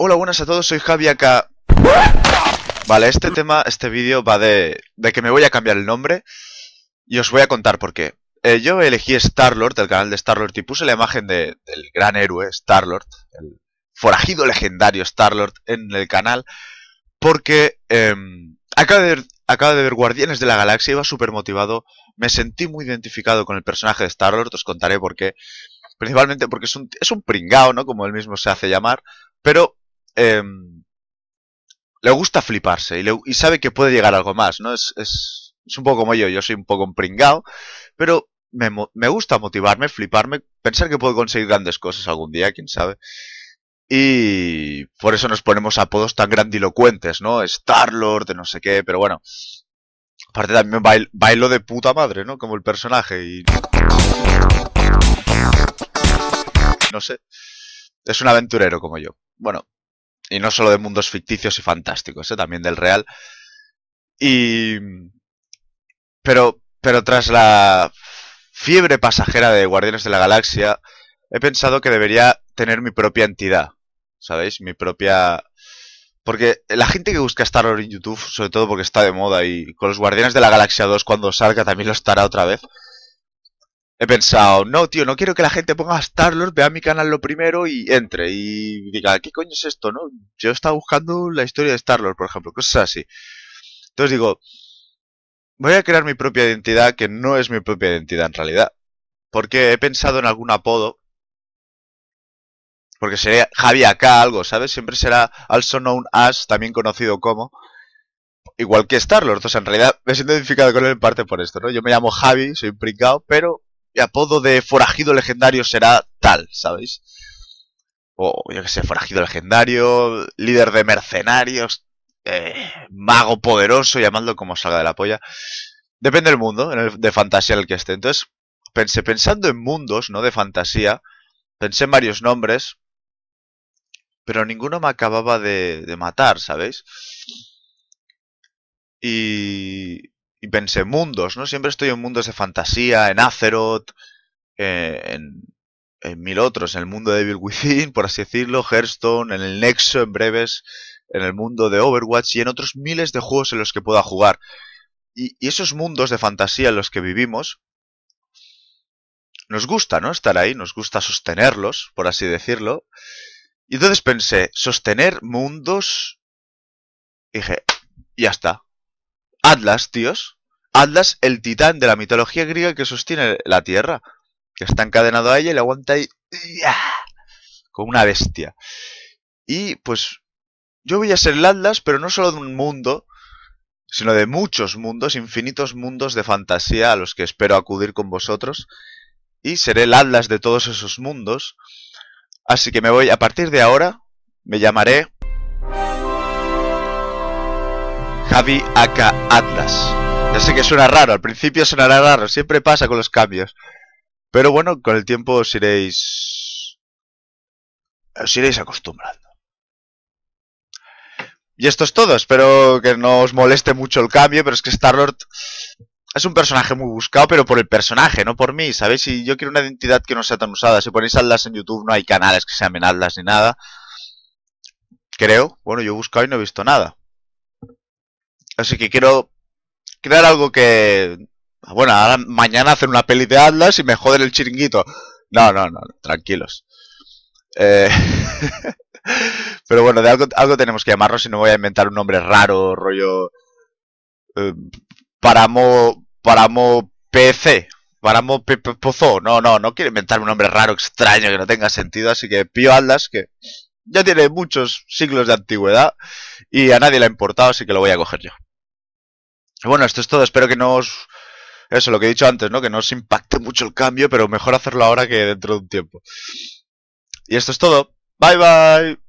Hola, buenas a todos, soy Javi acá. Vale, este tema, este vídeo va de, de que me voy a cambiar el nombre y os voy a contar por qué. Eh, yo elegí Starlord, el canal de Starlord, y puse la imagen del gran héroe Starlord, el forajido legendario Starlord, en el canal, porque em, Acaba acabo, de ver, de Guardianes de la Galaxia, iba súper motivado, me sentí muy identificado con el personaje de Starlord, os contaré por qué. Principalmente porque es un, es un pringao, ¿no? Como él mismo se hace llamar, pero Em, le gusta fliparse y, sabe que puede llegar algo más, ¿no? Es, un poco como yo, yo soy un poco un pringao, pero me, gusta motivarme, fliparme, pensar que puedo conseguir grandes cosas algún día, quién sabe. Y por eso nos ponemos apodos tan grandilocuentes, ¿no? Star-Lord, de no sé qué, pero bueno. Aparte también bailo de puta madre, ¿no? Como el personaje y... No sé. Es un aventurero como yo. Bueno, y no solo de mundos ficticios y fantásticos, ¿eh? también del real. Y... Pero, pero tras la fiebre pasajera de Guardianes de la Galaxia, he pensado que debería tener mi propia entidad. ¿Sabéis? Mi propia... Porque la gente que busca estar en YouTube, sobre todo porque está de moda y con los Guardianes de la Galaxia 2 cuando salga también lo estará otra vez he pensado, no, tío, no quiero que la gente ponga Starlord, vea mi canal lo primero y entre y diga, ¿qué coño es esto? ¿No? Yo estaba buscando la historia de Starlord, por ejemplo, cosas así. Entonces digo, voy a crear mi propia identidad que no es mi propia identidad en realidad. Porque he pensado en algún apodo. Porque sería Javi acá algo, ¿sabes? Siempre será also known as, también conocido como. Igual que Starlord. O sea, en realidad me siento identificado con él en parte por esto, ¿no? Yo me llamo Javi, soy un pero apodo de forajido legendario será tal, ¿sabéis? O yo que sé, forajido legendario, líder de mercenarios, eh, mago poderoso, llamadlo como salga de la polla. Depende del mundo de fantasía en el que esté. Entonces, pensé, pensando en mundos, ¿no? De fantasía, pensé en varios nombres, pero ninguno me acababa de, de matar, ¿sabéis? Y, y pensé, mundos, ¿no? Siempre estoy en mundos de fantasía, en Azeroth, eh, en, en, mil otros, en el mundo de Bill Within, por así decirlo, Hearthstone, en el Nexo, en breves, en el mundo de Overwatch y en otros miles de juegos en los que pueda jugar. Y, y esos mundos de fantasía en los que vivimos, nos gusta, ¿no? Estar ahí, nos gusta sostenerlos, por así decirlo. Y entonces pensé, sostener mundos, dije, ya está, Atlas, tíos. Atlas, el titán de la mitología griega que sostiene la Tierra. Que está encadenado a ella y le aguanta ahí. Como una bestia. Y pues yo voy a ser el Atlas, pero no solo de un mundo, sino de muchos mundos, infinitos mundos de fantasía a los que espero acudir con vosotros. Y seré el Atlas de todos esos mundos. Así que me voy, a partir de ahora, me llamaré Javi Aka Atlas. Ya sé que suena raro, al principio suena raro, siempre pasa con los cambios. Pero bueno, con el tiempo os iréis. os iréis acostumbrando. Y esto es todo, espero que no os moleste mucho el cambio, pero es que star es un personaje muy buscado, pero por el personaje, no por mí, ¿sabéis? Si yo quiero una identidad que no sea tan usada, si ponéis Atlas en YouTube no hay canales que se llamen Atlas ni nada. Creo, bueno, yo he buscado y no he visto nada. Así que quiero crear algo que... Bueno, mañana hacer una peli de Atlas y me joden el chiringuito. No, no, no, tranquilos. Eh, pero bueno, de algo, tenemos que llamarlo, si no voy a inventar un nombre raro, rollo... Eh, paramo... Paramo PC. Paramo Pozo. No, no, no quiero inventar un nombre raro, extraño, que no tenga sentido, así que Pío Atlas, que ya tiene muchos siglos de antigüedad y a nadie le ha importado, así que lo voy a coger yo. Bueno, esto es todo. Espero que no os... Eso, lo que he dicho antes, ¿no? Que no os impacte mucho el cambio, pero mejor hacerlo ahora que dentro de un tiempo. Y esto es todo. Bye bye.